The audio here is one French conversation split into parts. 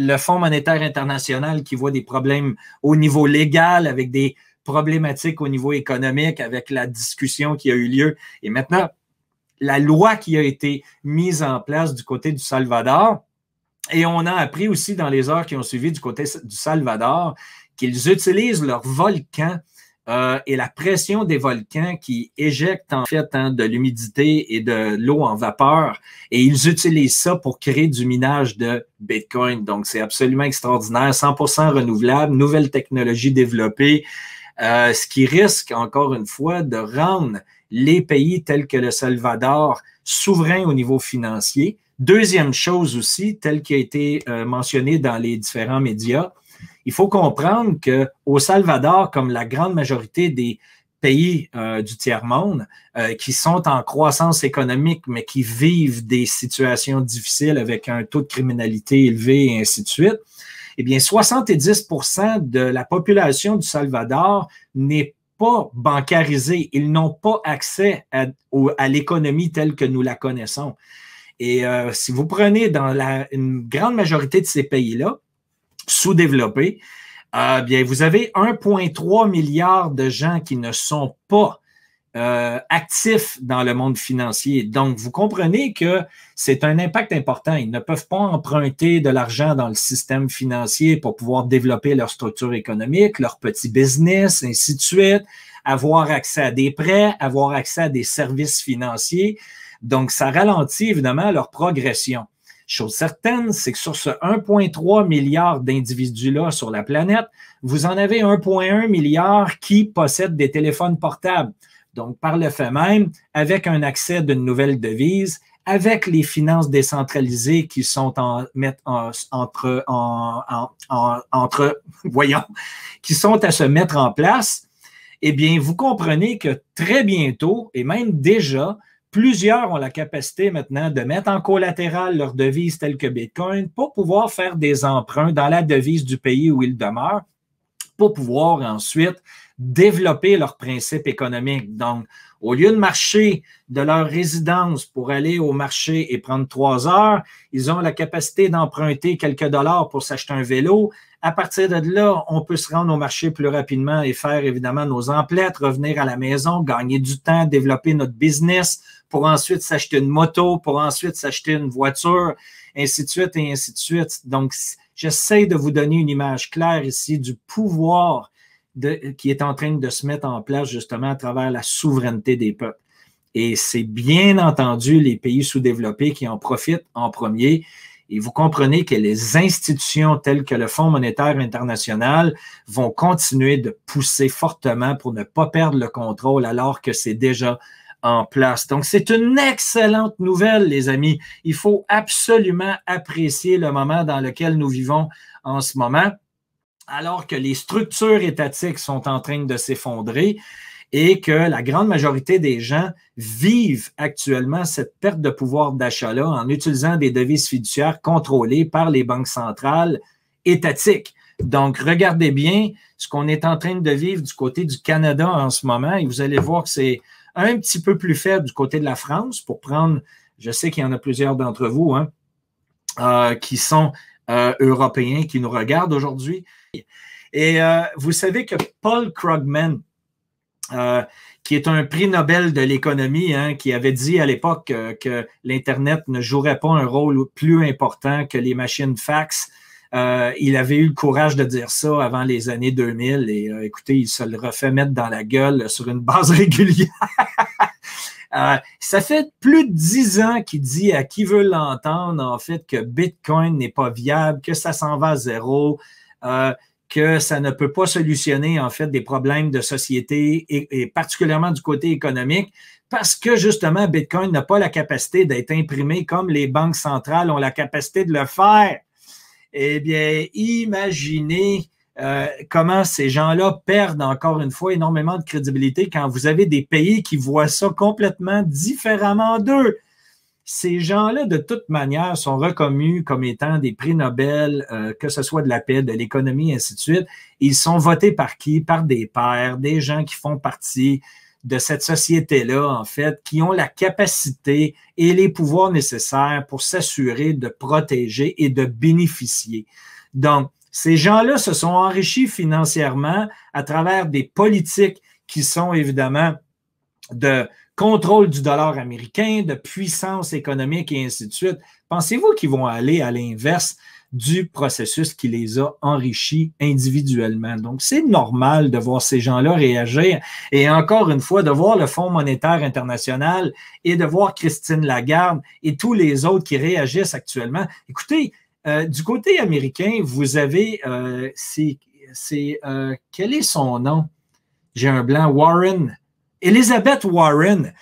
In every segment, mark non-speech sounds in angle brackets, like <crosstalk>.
le Fonds monétaire international qui voit des problèmes au niveau légal avec des problématiques au niveau économique, avec la discussion qui a eu lieu. Et maintenant, la loi qui a été mise en place du côté du Salvador. Et on a appris aussi dans les heures qui ont suivi du côté du Salvador qu'ils utilisent leur volcan euh, et la pression des volcans qui éjectent en fait hein, de l'humidité et de l'eau en vapeur. Et ils utilisent ça pour créer du minage de Bitcoin. Donc, c'est absolument extraordinaire. 100% renouvelable, nouvelle technologie développée, euh, ce qui risque encore une fois de rendre les pays tels que le Salvador souverains au niveau financier. Deuxième chose aussi, telle qui a été euh, mentionnée dans les différents médias, il faut comprendre qu'au Salvador, comme la grande majorité des pays euh, du tiers-monde, euh, qui sont en croissance économique, mais qui vivent des situations difficiles avec un taux de criminalité élevé et ainsi de suite, eh bien, 70 de la population du Salvador n'est pas bancarisée. Ils n'ont pas accès à, l'économie telle que nous la connaissons. Et euh, si vous prenez dans la, une grande majorité de ces pays-là, sous-développés, euh, bien, vous avez 1,3 milliard de gens qui ne sont pas euh, actifs dans le monde financier. Donc, vous comprenez que c'est un impact important. Ils ne peuvent pas emprunter de l'argent dans le système financier pour pouvoir développer leur structure économique, leur petit business, ainsi de suite, avoir accès à des prêts, avoir accès à des services financiers. Donc, ça ralentit évidemment leur progression. Chose certaine, c'est que sur ce 1,3 milliard d'individus-là sur la planète, vous en avez 1,1 milliard qui possèdent des téléphones portables. Donc, par le fait même, avec un accès d'une nouvelle devise, avec les finances décentralisées qui sont en, entre, entre, <laughs> voyons, qui sont à se mettre en place, eh bien, vous comprenez que très bientôt, et même déjà, Plusieurs ont la capacité maintenant de mettre en collatéral leur devise telle que Bitcoin pour pouvoir faire des emprunts dans la devise du pays où ils demeurent, pour pouvoir ensuite développer leurs principe économique. Donc, au lieu de marcher de leur résidence pour aller au marché et prendre trois heures, ils ont la capacité d'emprunter quelques dollars pour s'acheter un vélo. À partir de là, on peut se rendre au marché plus rapidement et faire évidemment nos emplettes, revenir à la maison, gagner du temps, développer notre business, pour ensuite s'acheter une moto, pour ensuite s'acheter une voiture, ainsi de suite et ainsi de suite. Donc, j'essaie de vous donner une image claire ici du pouvoir qui est en train de se mettre en place justement à travers la souveraineté des peuples. Et c'est bien entendu les pays sous-développés qui en profitent en premier. Et vous comprenez que les institutions telles que le Fonds monétaire international vont continuer de pousser fortement pour ne pas perdre le contrôle alors que c'est déjà en place. Donc, c'est une excellente nouvelle, les amis. Il faut absolument apprécier le moment dans lequel nous vivons en ce moment, alors que les structures étatiques sont en train de s'effondrer et que la grande majorité des gens vivent actuellement cette perte de pouvoir d'achat-là en utilisant des devises fiduciaires contrôlées par les banques centrales étatiques. Donc, regardez bien ce qu'on est en train de vivre du côté du Canada en ce moment et vous allez voir que c'est un petit peu plus faible du côté de la France pour prendre, je sais qu'il y en a plusieurs d'entre vous hein, euh, qui sont euh, européens, qui nous regardent aujourd'hui. Et euh, vous savez que Paul Krugman, qui est un prix Nobel de l'économie, hein, qui avait dit à l'époque que l'Internet ne jouerait pas un rôle plus important que les machines fax, euh, il avait eu le courage de dire ça avant les années 2000 et euh, écoutez, il se le refait mettre dans la gueule sur une base <laughs> régulière. <laughs> Euh, ça fait plus de dix ans qu'il dit à qui veut l'entendre, en fait, que Bitcoin n'est pas viable, que ça s'en va à zéro, que ça ne peut pas solutionner, en fait, des problèmes de société et particulièrement du côté économique parce que justement, Bitcoin n'a pas la capacité d'être imprimé comme les banques centrales ont la capacité de le faire eh bien, imaginez euh, comment ces gens-là perdent encore une fois énormément de crédibilité quand vous avez des pays qui voient ça complètement différemment d'eux. Ces gens-là, de toute manière, sont reconnus comme étant des prix Nobel, euh, que ce soit de la paix, de l'économie, ainsi de suite. Ils sont votés par qui? Par des pairs, des gens qui font partie de cette société-là, en fait, qui ont la capacité et les pouvoirs nécessaires pour s'assurer de protéger et de bénéficier. Donc, ces gens-là se sont enrichis financièrement à travers des politiques qui sont évidemment de contrôle du dollar américain, de puissance économique et ainsi de suite. Pensez-vous qu'ils vont aller à l'inverse du processus qui les a enrichis individuellement. Donc, c'est normal de voir ces gens-là réagir. Et encore une fois, de voir le Fonds monétaire international et de voir Christine Lagarde et tous les autres qui réagissent actuellement. Écoutez, euh, du côté américain, vous avez, euh, c'est, euh, quel est son nom? J'ai un blanc, Warren, Elizabeth Warren,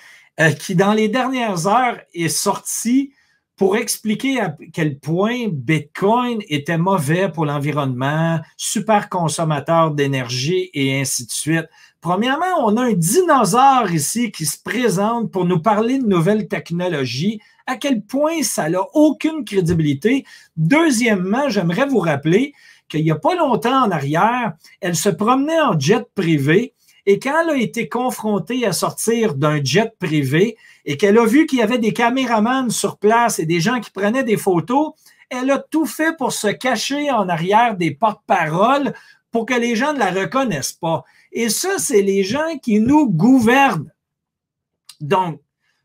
qui dans les dernières heures est sortie pour expliquer à quel point Bitcoin était mauvais pour l'environnement, super consommateur d'énergie et ainsi de suite. Premièrement, on a un dinosaure ici qui se présente pour nous parler de nouvelles technologies, à quel point ça n'a aucune crédibilité. Deuxièmement, j'aimerais vous rappeler qu'il n'y a pas longtemps en arrière, elle se promenait en jet privé et quand elle a été confrontée à sortir d'un jet privé et qu'elle a vu qu'il y avait des caméramans sur place et des gens qui prenaient des photos, elle a tout fait pour se cacher en arrière des porte-paroles pour que les gens ne la reconnaissent pas. Et ça, c'est les gens qui nous gouvernent. Donc,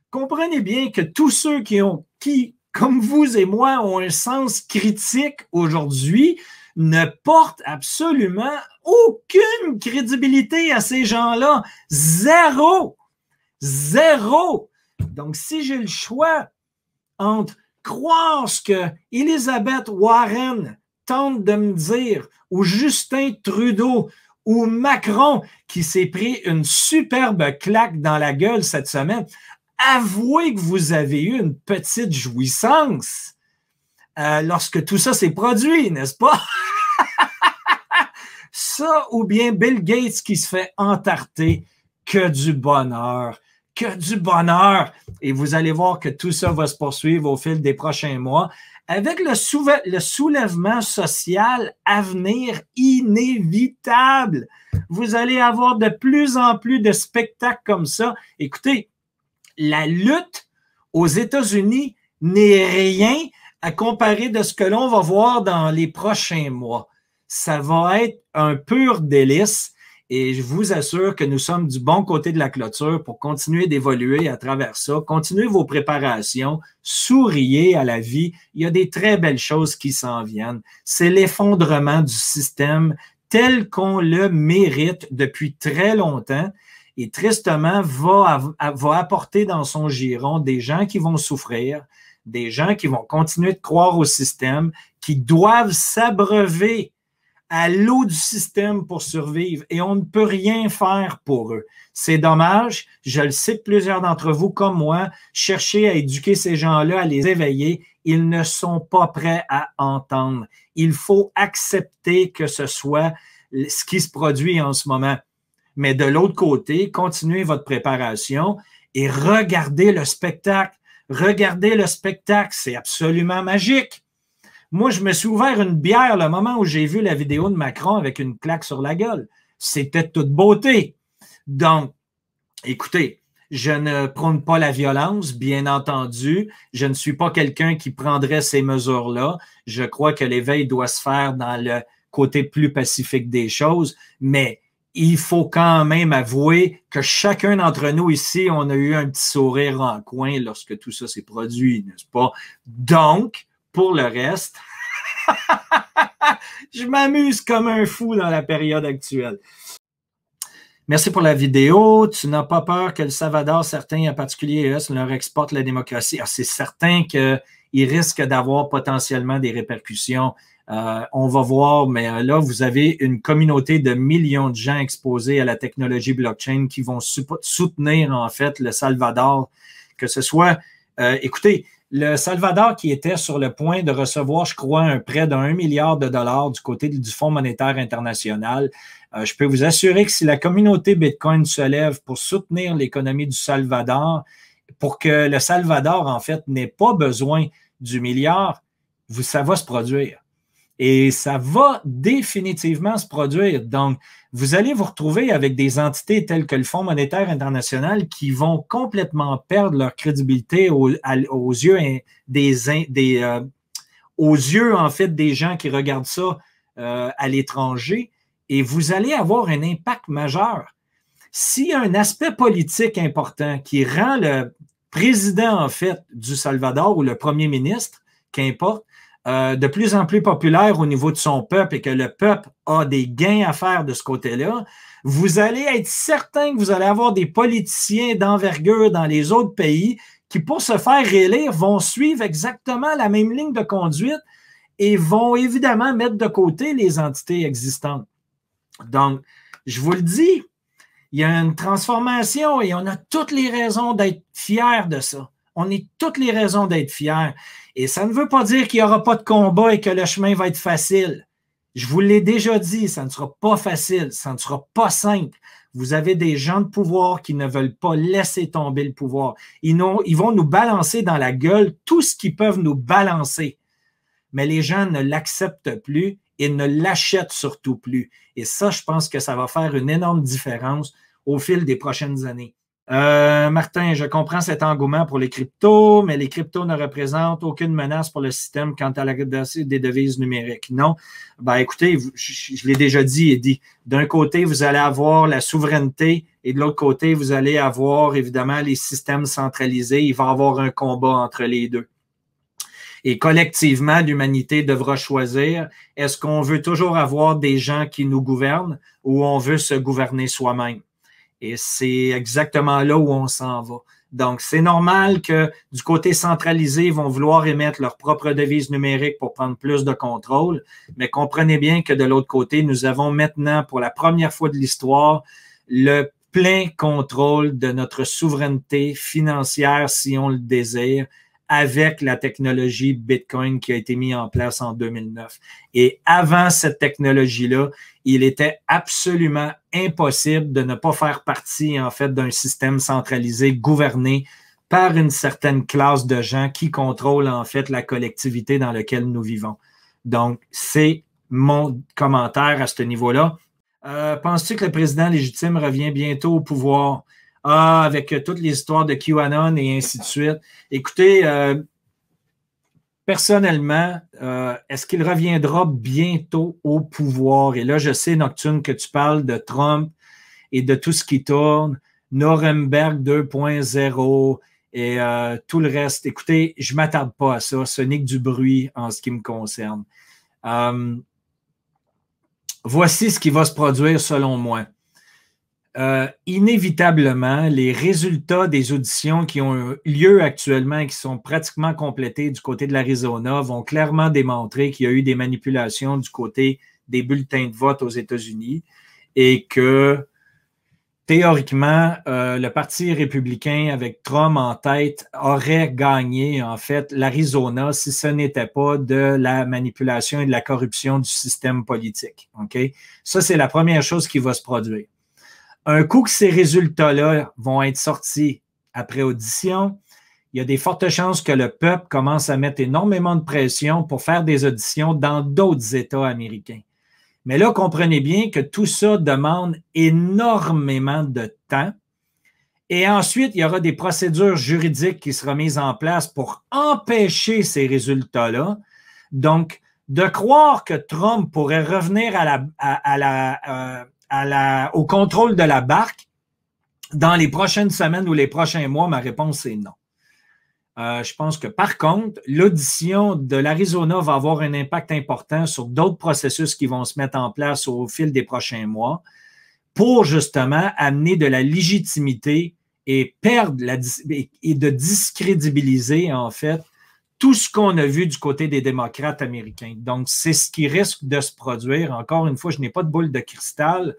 comprenez bien que tous ceux qui ont, qui, comme vous et moi, ont un sens critique aujourd'hui, ne porte absolument aucune crédibilité à ces gens-là. Zéro. Zéro. Donc, si j'ai le choix entre croire ce que Elizabeth Warren tente de me dire ou Justin Trudeau ou Macron, qui s'est pris une superbe claque dans la gueule cette semaine, avouez que vous avez eu une petite jouissance. Euh, lorsque tout ça s'est produit, n'est-ce pas? <laughs> ça ou bien Bill Gates qui se fait entarter, que du bonheur, que du bonheur. Et vous allez voir que tout ça va se poursuivre au fil des prochains mois avec le, le soulèvement social à venir inévitable. Vous allez avoir de plus en plus de spectacles comme ça. Écoutez, la lutte aux États-Unis n'est rien à comparer de ce que l'on va voir dans les prochains mois. Ça va être un pur délice et je vous assure que nous sommes du bon côté de la clôture pour continuer d'évoluer à travers ça. Continuez vos préparations, souriez à la vie. Il y a des très belles choses qui s'en viennent. C'est l'effondrement du système tel qu'on le mérite depuis très longtemps et tristement va, apporter dans son giron des gens qui vont souffrir, des gens qui vont continuer de croire au système, qui doivent s'abreuver à l'eau du système pour survivre et on ne peut rien faire pour eux. C'est dommage. Je le cite plusieurs d'entre vous, comme moi, chercher à éduquer ces gens-là, à les éveiller. Ils ne sont pas prêts à entendre. Il faut accepter que ce soit ce qui se produit en ce moment. Mais de l'autre côté, continuez votre préparation et regardez le spectacle. Regardez le spectacle, c'est absolument magique. Moi, je me suis ouvert une bière le moment où j'ai vu la vidéo de Macron avec une plaque sur la gueule. C'était toute beauté. Donc, écoutez, je ne prône pas la violence, bien entendu. Je ne suis pas quelqu'un qui prendrait ces mesures-là. Je crois que l'éveil doit se faire dans le côté plus pacifique des choses, mais il faut quand même avouer que chacun d'entre nous ici, on a eu un petit sourire en coin lorsque tout ça s'est produit, n'est-ce pas? Donc, pour le reste, <laughs> je m'amuse comme un fou dans la période actuelle. Merci pour la vidéo. Tu n'as pas peur que le Salvador, certains, en particulier leur exportent la démocratie. Ah, c'est certain qu'ils risquent d'avoir potentiellement des répercussions euh, on va voir, mais euh, là, vous avez une communauté de millions de gens exposés à la technologie blockchain qui vont soutenir en fait le Salvador, que ce soit, euh, écoutez, le Salvador qui était sur le point de recevoir, je crois, un prêt d'un milliard de dollars du côté du Fonds monétaire international. je peux vous assurer que si la communauté Bitcoin se lève pour soutenir l'économie du Salvador, pour que le Salvador, en fait, n'ait pas besoin du milliard, ça va se produire. Et ça va définitivement se produire. Donc, vous allez vous retrouver avec des entités telles que le Fonds monétaire international qui vont complètement perdre leur crédibilité aux, yeux des, euh, aux yeux en fait des gens qui regardent ça euh, à l'étranger. Et vous allez avoir un impact majeur. S'il y a un aspect politique important qui rend le président en fait du Salvador ou le premier ministre, qu'importe, euh, de plus en plus populaire au niveau de son peuple et que le peuple a des gains à faire de ce côté-là, vous allez être certain que vous allez avoir des politiciens d'envergure dans les autres pays qui, pour se faire réélire, vont suivre exactement la même ligne de conduite et vont évidemment mettre de côté les entités existantes. Donc, je vous le dis, il y a une transformation et on a toutes les raisons d'être fiers de ça. On a toutes les raisons d'être fiers. Et ça ne veut pas dire qu'il n'y aura pas de combat et que le chemin va être facile. Je vous l'ai déjà dit, ça ne sera pas facile, ça ne sera pas simple. Vous avez des gens de pouvoir qui ne veulent pas laisser tomber le pouvoir. Ils, ils vont nous balancer dans la gueule tout ce qu'ils peuvent nous balancer. Mais les gens ne l'acceptent plus et ne l'achètent surtout plus. Et ça, je pense que ça va faire une énorme différence au fil des prochaines années. Euh, Martin, je comprends cet engouement pour les cryptos, mais les cryptos ne représentent aucune menace pour le système quant à la des devises numériques. Non. Ben, écoutez, je, je l'ai déjà dit et dit. D'un côté, vous allez avoir la souveraineté et de l'autre côté, vous allez avoir évidemment les systèmes centralisés. Il va y avoir un combat entre les deux. Et collectivement, l'humanité devra choisir est-ce qu'on veut toujours avoir des gens qui nous gouvernent ou on veut se gouverner soi-même? Et c'est exactement là où on s'en va. Donc, c'est normal que du côté centralisé, ils vont vouloir émettre leur propre devise numérique pour prendre plus de contrôle. Mais comprenez bien que de l'autre côté, nous avons maintenant, pour la première fois de l'histoire, le plein contrôle de notre souveraineté financière, si on le désire, avec la technologie Bitcoin qui a été mise en place en 2009. Et avant cette technologie-là, il était absolument impossible de ne pas faire partie, en fait, d'un système centralisé gouverné par une certaine classe de gens qui contrôlent, en fait, la collectivité dans laquelle nous vivons. Donc, c'est mon commentaire à ce niveau-là. Euh, penses-tu que le président légitime revient bientôt au pouvoir? Ah, avec toutes les histoires de QAnon et ainsi de suite. Écoutez, euh, Personnellement, euh, est-ce qu'il reviendra bientôt au pouvoir? Et là, je sais, Nocturne, que tu parles de Trump et de tout ce qui tourne, Nuremberg 2.0 et euh, tout le reste. Écoutez, je ne m'attarde pas à ça. Ce n'est que du bruit en ce qui me concerne. Euh, voici ce qui va se produire selon moi. Euh, inévitablement, les résultats des auditions qui ont lieu actuellement qui sont pratiquement complétés du côté de l'Arizona vont clairement démontrer qu'il y a eu des manipulations du côté des bulletins de vote aux États-Unis et que théoriquement, euh, le Parti républicain avec Trump en tête aurait gagné en fait l'Arizona si ce n'était pas de la manipulation et de la corruption du système politique. Ça, c'est la première chose qui va se produire. Un coup que ces résultats-là vont être sortis après audition, il y a des fortes chances que le peuple commence à mettre énormément de pression pour faire des auditions dans d'autres États américains. Mais là, comprenez bien que tout ça demande énormément de temps. Et ensuite, il y aura des procédures juridiques qui seront mises en place pour empêcher ces résultats-là. Donc, de croire que Trump pourrait revenir à la, à, la, euh, au contrôle de la barque dans les prochaines semaines ou les prochains mois? Ma réponse est non. Euh, je pense que par contre, l'audition de l'Arizona va avoir un impact important sur d'autres processus qui vont se mettre en place au fil des prochains mois pour justement amener de la légitimité et perdre la, et de discrédibiliser en fait tout ce qu'on a vu du côté des démocrates américains. Donc, c'est ce qui risque de se produire. Encore une fois, je n'ai pas de boule de cristal,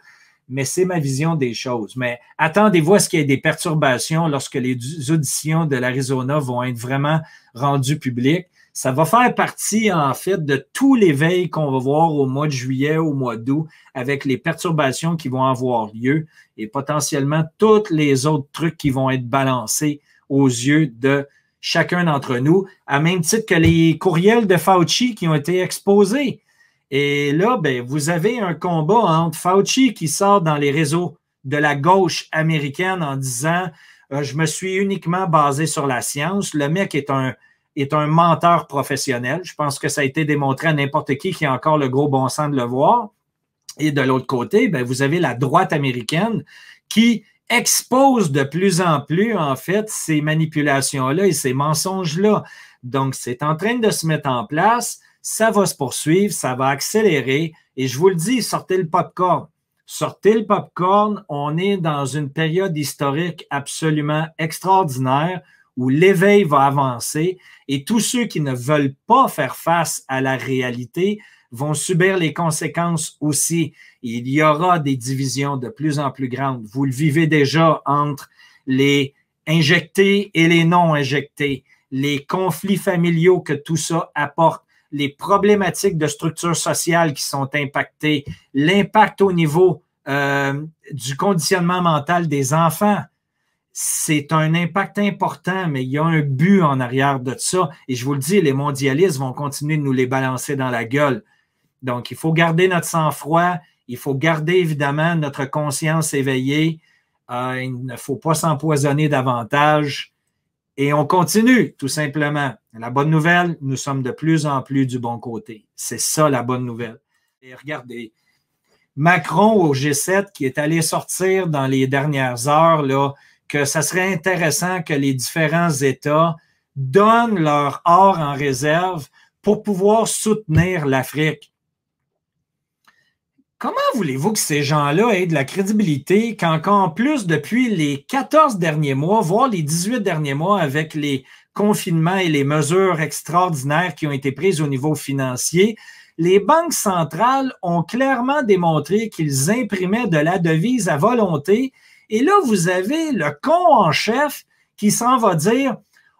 mais c'est ma vision des choses. Mais attendez-vous à ce qu'il y ait des perturbations lorsque les auditions de l'Arizona vont être vraiment rendues publiques. Ça va faire partie, en fait, de tous les qu'on va voir au mois de juillet, au mois d'août, avec les perturbations qui vont avoir lieu et potentiellement tous les autres trucs qui vont être balancés aux yeux de chacun d'entre nous, à même titre que les courriels de Fauci qui ont été exposés. Et là, ben, vous avez un combat entre Fauci qui sort dans les réseaux de la gauche américaine en disant euh, Je me suis uniquement basé sur la science. Le mec est un, est un menteur professionnel. Je pense que ça a été démontré à n'importe qui qui a encore le gros bon sens de le voir. Et de l'autre côté, ben, vous avez la droite américaine qui expose de plus en plus, en fait, ces manipulations-là et ces mensonges-là. Donc, c'est en train de se mettre en place, ça va se poursuivre, ça va accélérer. Et je vous le dis, sortez le pop-corn Sortez le pop-corn on est dans une période historique absolument extraordinaire où l'éveil va avancer et tous ceux qui ne veulent pas faire face à la réalité vont subir les conséquences aussi. Il y aura des divisions de plus en plus grandes. Vous le vivez déjà entre les injectés et les non injectés, les conflits familiaux que tout ça apporte, les problématiques de structure sociale qui sont impactées, l'impact au niveau euh, du conditionnement mental des enfants. C'est un impact important, mais il y a un but en arrière de ça. Et je vous le dis, les mondialistes vont continuer de nous les balancer dans la gueule. Donc, il faut garder notre sang-froid, il faut garder évidemment notre conscience éveillée, euh, il ne faut pas s'empoisonner davantage et on continue tout simplement. La bonne nouvelle, nous sommes de plus en plus du bon côté. C'est ça la bonne nouvelle. Et regardez, Macron au G7 qui est allé sortir dans les dernières heures là, que ça serait intéressant que les différents États donnent leur or en réserve pour pouvoir soutenir l'Afrique. Comment voulez-vous que ces gens-là aient de la crédibilité quand, plus, depuis les 14 derniers mois, voire les 18 derniers mois, avec les confinements et les mesures extraordinaires qui ont été prises au niveau financier, les banques centrales ont clairement démontré qu'ils imprimaient de la devise à volonté. Et là, vous avez le con en chef qui s'en va dire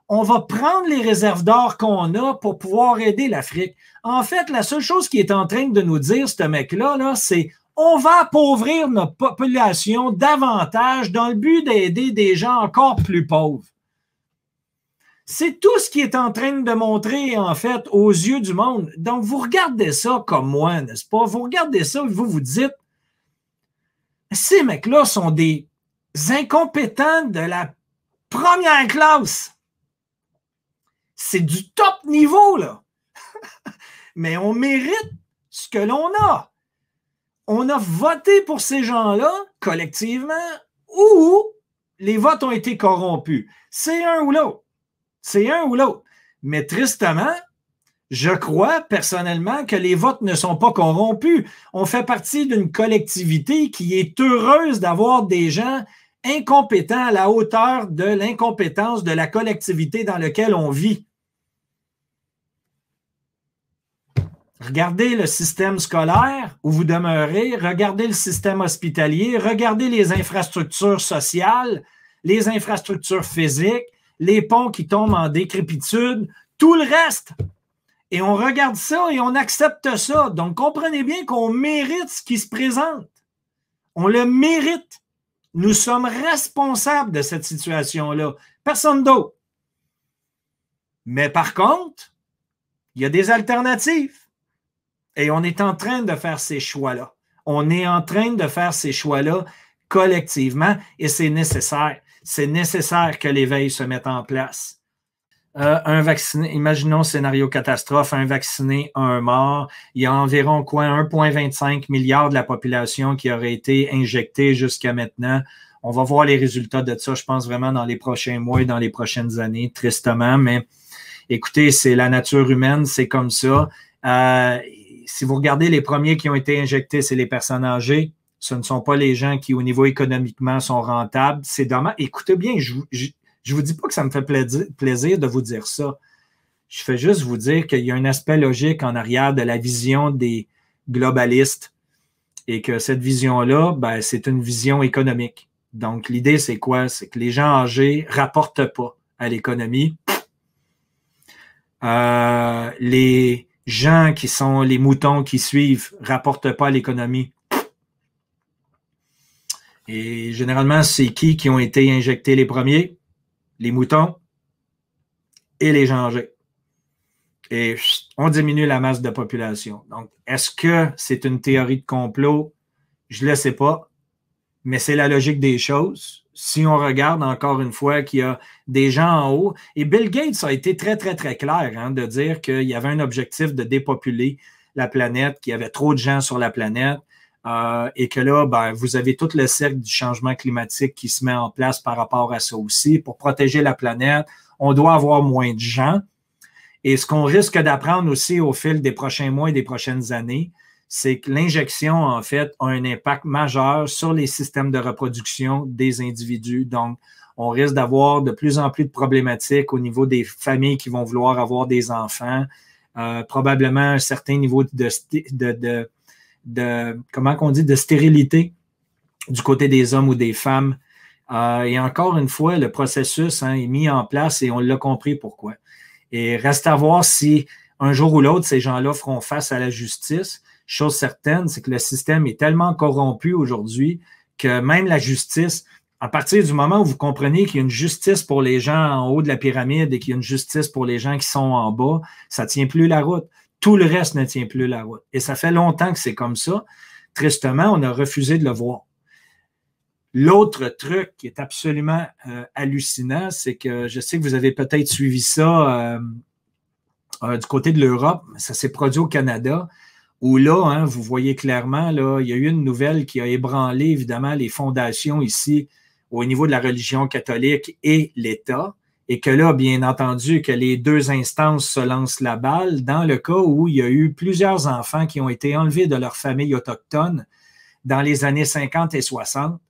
on va prendre les réserves d'or qu'on a pour pouvoir aider l'Afrique. En fait, la seule chose qui est en train de nous dire, ce mec-là, -là, c'est on va appauvrir notre population davantage dans le but d'aider des gens encore plus pauvres. C'est tout ce qui est en train de montrer, en fait, aux yeux du monde. Donc, vous regardez ça comme moi, n'est-ce pas? Vous regardez ça et vous vous dites, ces mecs-là sont des incompétents de la première classe. C'est du top niveau, là. <laughs> Mais on mérite ce que l'on a. On a voté pour ces gens-là collectivement ou les votes ont été corrompus. C'est un ou l'autre. C'est un ou l'autre. Mais tristement, je crois personnellement que les votes ne sont pas corrompus. On fait partie d'une collectivité qui est heureuse d'avoir des gens incompétent à la hauteur de l'incompétence de la collectivité dans laquelle on vit. Regardez le système scolaire où vous demeurez, regardez le système hospitalier, regardez les infrastructures sociales, les infrastructures physiques, les ponts qui tombent en décrépitude, tout le reste. Et on regarde ça et on accepte ça. Donc comprenez bien qu'on mérite ce qui se présente. On le mérite. Nous sommes responsables de cette situation-là. Personne d'autre. Mais par contre, il y a des alternatives. Et on est en train de faire ces choix-là. On est en train de faire ces choix-là collectivement et c'est nécessaire. C'est nécessaire que l'éveil se mette en place. Euh, un vacciné, imaginons scénario catastrophe, un vacciné, un mort. Il y a environ quoi 1,25 milliard de la population qui aurait été injectée jusqu'à maintenant. On va voir les résultats de ça, je pense vraiment dans les prochains mois et dans les prochaines années, tristement. Mais écoutez, c'est la nature humaine, c'est comme ça. Euh, si vous regardez les premiers qui ont été injectés, c'est les personnes âgées. Ce ne sont pas les gens qui, au niveau économiquement, sont rentables. C'est dommage. Écoutez bien, je, je je ne vous dis pas que ça me fait plaisir de vous dire ça. Je fais juste vous dire qu'il y a un aspect logique en arrière de la vision des globalistes et que cette vision-là, ben, c'est une vision économique. Donc, l'idée, c'est quoi? C'est que les gens âgés ne rapportent pas à l'économie. Euh, les gens qui sont les moutons qui suivent ne rapportent pas à l'économie. Et généralement, c'est qui qui ont été injectés les premiers? les moutons et les gengés. Et on diminue la masse de population. Donc, est-ce que c'est une théorie de complot? Je ne le sais pas, mais c'est la logique des choses. Si on regarde encore une fois qu'il y a des gens en haut, et Bill Gates a été très, très, très clair hein, de dire qu'il y avait un objectif de dépopuler la planète, qu'il y avait trop de gens sur la planète, euh, et que là, ben, vous avez tout le cercle du changement climatique qui se met en place par rapport à ça aussi. Pour protéger la planète, on doit avoir moins de gens. Et ce qu'on risque d'apprendre aussi au fil des prochains mois et des prochaines années, c'est que l'injection, en fait, a un impact majeur sur les systèmes de reproduction des individus. Donc, on risque d'avoir de plus en plus de problématiques au niveau des familles qui vont vouloir avoir des enfants, euh, probablement un certain niveau de de, comment qu'on dit, de stérilité du côté des hommes ou des femmes. Euh, et encore une fois, le processus hein, est mis en place et on l'a compris pourquoi. Et reste à voir si un jour ou l'autre, ces gens-là feront face à la justice. Chose certaine, c'est que le système est tellement corrompu aujourd'hui que même la justice, à partir du moment où vous comprenez qu'il y a une justice pour les gens en haut de la pyramide et qu'il y a une justice pour les gens qui sont en bas, ça ne tient plus la route. Tout le reste ne tient plus la route. Et ça fait longtemps que c'est comme ça. Tristement, on a refusé de le voir. L'autre truc qui est absolument euh, hallucinant, c'est que je sais que vous avez peut-être suivi ça euh, euh, du côté de l'Europe. Ça s'est produit au Canada, où là, hein, vous voyez clairement, là, il y a eu une nouvelle qui a ébranlé évidemment les fondations ici au niveau de la religion catholique et l'État et que là, bien entendu, que les deux instances se lancent la balle dans le cas où il y a eu plusieurs enfants qui ont été enlevés de leur famille autochtone dans les années 50 et 60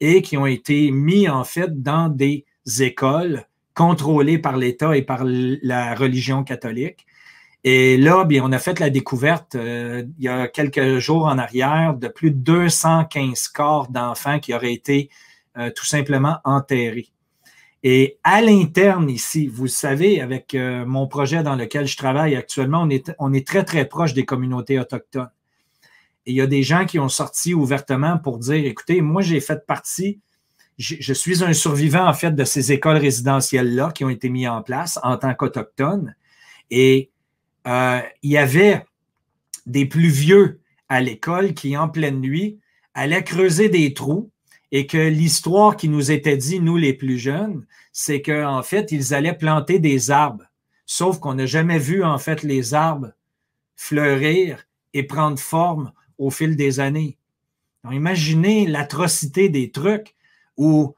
et qui ont été mis en fait dans des écoles contrôlées par l'État et par la religion catholique. Et là, bien, on a fait la découverte euh, il y a quelques jours en arrière de plus de 215 corps d'enfants qui auraient été euh, tout simplement enterrés. Et à l'interne ici, vous savez, avec euh, mon projet dans lequel je travaille actuellement, on est, on est très, très proche des communautés autochtones. Et il y a des gens qui ont sorti ouvertement pour dire, écoutez, moi, j'ai fait partie, je, suis un survivant, en fait, de ces écoles résidentielles-là qui ont été mises en place en tant qu'autochtones. Et euh, il y avait des plus vieux à l'école qui, en pleine nuit, allaient creuser des trous et que l'histoire qui nous était dit, nous les plus jeunes, c'est qu'en en fait, ils allaient planter des arbres, sauf qu'on n'a jamais vu en fait les arbres fleurir et prendre forme au fil des années. imaginez l'atrocité des trucs où,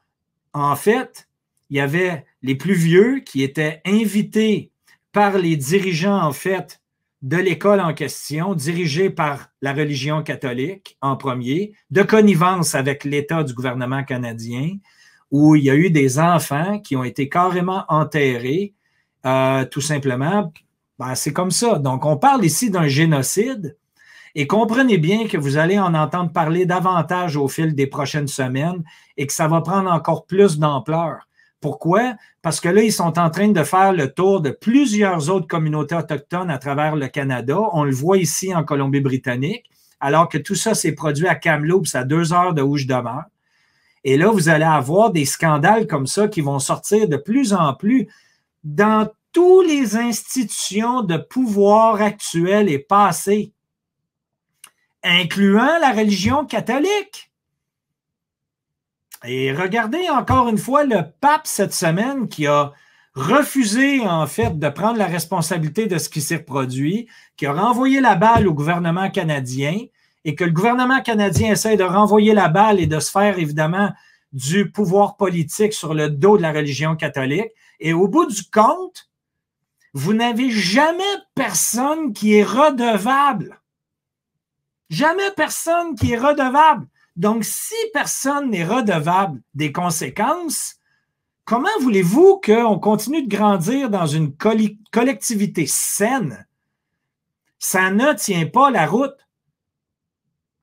en fait, il y avait les plus vieux qui étaient invités par les dirigeants, en fait, de l'école en question, dirigée par la religion catholique en premier, de connivence avec l'État du gouvernement canadien, où il y a eu des enfants qui ont été carrément enterrés, euh, tout simplement. Ben, c'est comme ça. Donc, on parle ici d'un génocide. Et comprenez bien que vous allez en entendre parler davantage au fil des prochaines semaines et que ça va prendre encore plus d'ampleur. Pourquoi? Parce que là, ils sont en train de faire le tour de plusieurs autres communautés autochtones à travers le Canada. On le voit ici en Colombie-Britannique, alors que tout ça s'est produit à Kamloops, à deux heures de où je demeure. Et là, vous allez avoir des scandales comme ça qui vont sortir de plus en plus dans toutes les institutions de pouvoir actuelles et passées, incluant la religion catholique. Et regardez encore une fois le pape cette semaine qui a refusé, en fait, de prendre la responsabilité de ce qui s'est produit, qui a renvoyé la balle au gouvernement canadien et que le gouvernement canadien essaie de renvoyer la balle et de se faire, évidemment, du pouvoir politique sur le dos de la religion catholique. Et au bout du compte, vous n'avez jamais personne qui est redevable. Jamais personne qui est redevable. Donc, si personne n'est redevable des conséquences, comment voulez-vous qu'on continue de grandir dans une collectivité saine? Ça ne tient pas la route.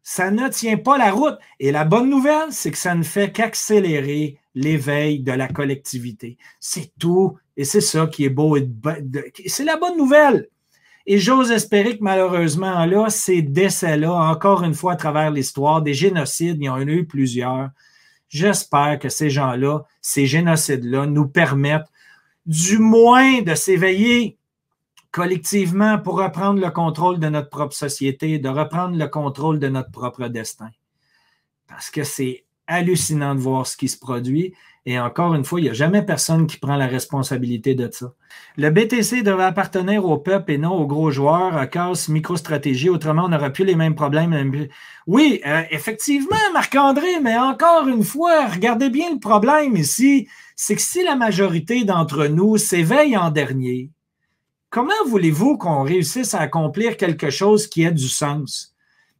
Ça ne tient pas la route. Et la bonne nouvelle, c'est que ça ne fait qu'accélérer l'éveil de la collectivité. C'est tout. Et c'est ça qui est beau. Et c'est la bonne nouvelle. Et j'ose espérer que malheureusement, là, ces décès-là, encore une fois à travers l'histoire, des génocides, il y en a eu plusieurs. J'espère que ces gens-là, ces génocides-là, nous permettent du moins de s'éveiller collectivement pour reprendre le contrôle de notre propre société, de reprendre le contrôle de notre propre destin. Parce que c'est hallucinant de voir ce qui se produit. Et encore une fois, il n'y a jamais personne qui prend la responsabilité de ça. Le BTC devrait appartenir au peuple et non aux gros joueurs, à casse microstratégie. Autrement, on n'aurait plus les mêmes problèmes. Oui, euh, effectivement, Marc-André, mais encore une fois, regardez bien le problème ici. C'est que si la majorité d'entre nous s'éveille en dernier, comment voulez-vous qu'on réussisse à accomplir quelque chose qui ait du sens?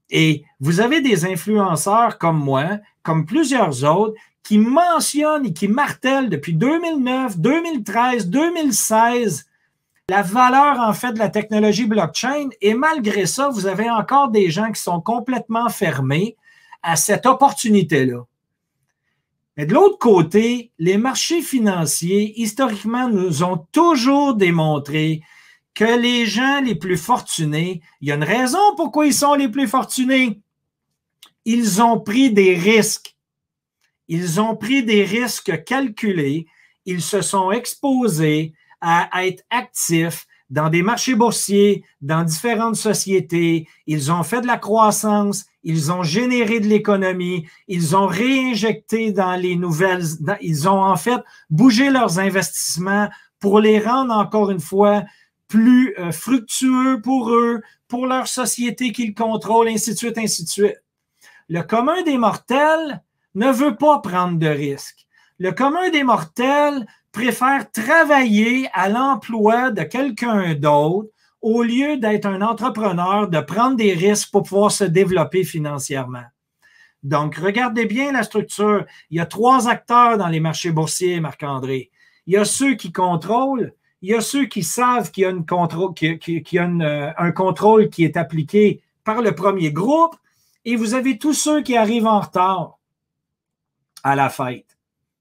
Et vous avez des influenceurs comme moi, comme plusieurs autres, qui mentionne et qui martèle depuis 2009, 2013, 2016 la valeur en fait de la technologie blockchain. Et malgré ça, vous avez encore des gens qui sont complètement fermés à cette opportunité-là. Mais de l'autre côté, les marchés financiers, historiquement, nous ont toujours démontré que les gens les plus fortunés, il y a une raison pourquoi ils sont les plus fortunés. Ils ont pris des risques. Ils ont pris des risques calculés. Ils se sont exposés à être actifs dans des marchés boursiers, dans différentes sociétés. Ils ont fait de la croissance. Ils ont généré de l'économie. Ils ont réinjecté dans les nouvelles. ils ont en fait bougé leurs investissements pour les rendre encore une fois plus euh, fructueux pour eux, pour leur société qu'ils contrôlent, ainsi de suite, ainsi de suite. Le commun des mortels, ne veut pas prendre de risques. Le commun des mortels préfère travailler à l'emploi de quelqu'un d'autre au lieu d'être un entrepreneur, de prendre des risques pour pouvoir se développer financièrement. Donc, regardez bien la structure. Il y a trois acteurs dans les marchés boursiers, Marc-André. Il y a ceux qui contrôlent, il y a ceux qui savent qu'il y a, une euh, un contrôle qui est appliqué par le premier groupe, et vous avez tous ceux qui arrivent en retard à la fête.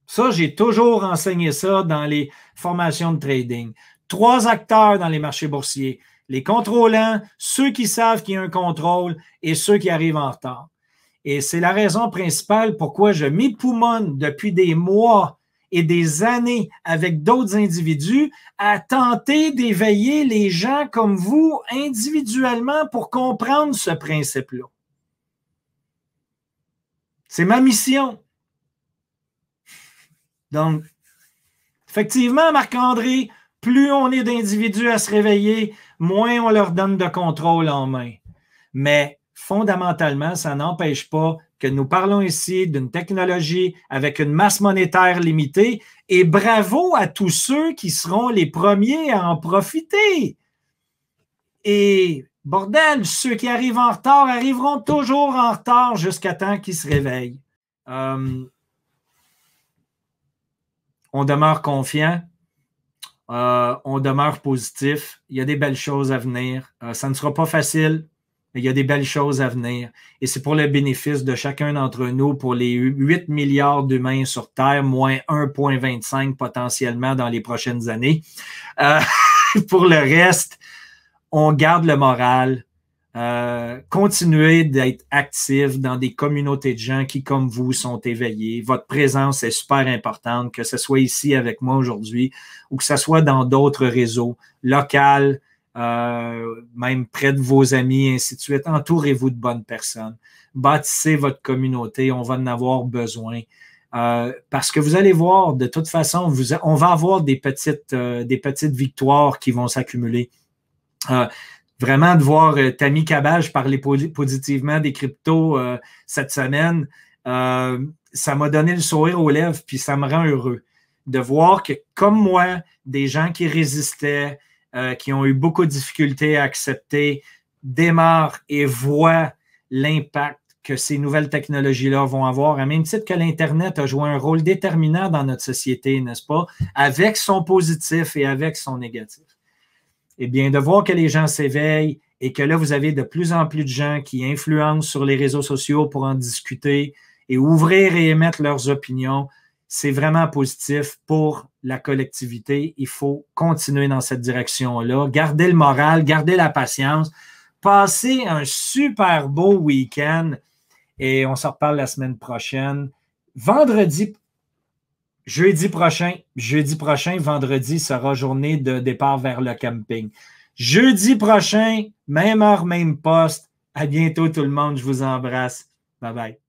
Ça, j'ai toujours enseigné ça dans les formations de trading. Trois acteurs dans les marchés boursiers, les contrôlants, ceux qui savent qu'il y a un contrôle et ceux qui arrivent en retard. Et c'est la raison principale pourquoi je m'époumonne depuis des mois et des années avec d'autres individus à tenter d'éveiller les gens comme vous individuellement pour comprendre ce principe-là. C'est ma mission. Donc, effectivement, Marc-André, plus on est d'individus à se réveiller, moins on leur donne de contrôle en main. Mais fondamentalement, ça n'empêche pas que nous parlons ici d'une technologie avec une masse monétaire limitée et bravo à tous ceux qui seront les premiers à en profiter. Et bordel, ceux qui arrivent en retard arriveront toujours en retard jusqu'à temps qu'ils se réveillent. Euh, on demeure confiant, euh, on demeure positif. Il y a des belles choses à venir. Euh, ça ne sera pas facile, mais il y a des belles choses à venir. Et c'est pour le bénéfice de chacun d'entre nous, pour les 8 milliards d'humains sur Terre, moins 1,25 potentiellement dans les prochaines années. Euh, <laughs> pour le reste, on garde le moral, euh, continuez d'être actif dans des communautés de gens qui, comme vous, sont éveillés. Votre présence est super importante, que ce soit ici avec moi aujourd'hui ou que ce soit dans d'autres réseaux locaux, euh, même près de vos amis, ainsi de suite. Entourez-vous de bonnes personnes. Bâtissez votre communauté, on va en avoir besoin. Euh, parce que vous allez voir, de toute façon, on va avoir des petites, des petites victoires qui vont s'accumuler vraiment de voir Tami euh, Tammy Cabage parler positivement des cryptos euh, cette semaine, euh, ça m'a donné le sourire aux lèvres, puis ça me rend heureux de voir que, comme moi, des gens qui résistaient, qui ont eu beaucoup de difficultés à accepter, démarrent et voient l'impact que ces nouvelles technologies-là vont avoir, à même titre que l'Internet a joué un rôle déterminant dans notre société, n'est-ce pas, avec son positif et avec son négatif eh bien, de voir que les gens s'éveillent et que là, vous avez de plus en plus de gens qui influencent sur les réseaux sociaux pour en discuter et ouvrir et émettre leurs opinions, c'est vraiment positif pour la collectivité. Il faut continuer dans cette direction-là, garder le moral, garder la patience, passer un super beau week-end et on se reparle la semaine prochaine. Vendredi Jeudi prochain, jeudi prochain, vendredi sera journée de départ vers le camping. Jeudi prochain, même heure, même poste. À bientôt tout le monde. Je vous embrasse. Bye bye.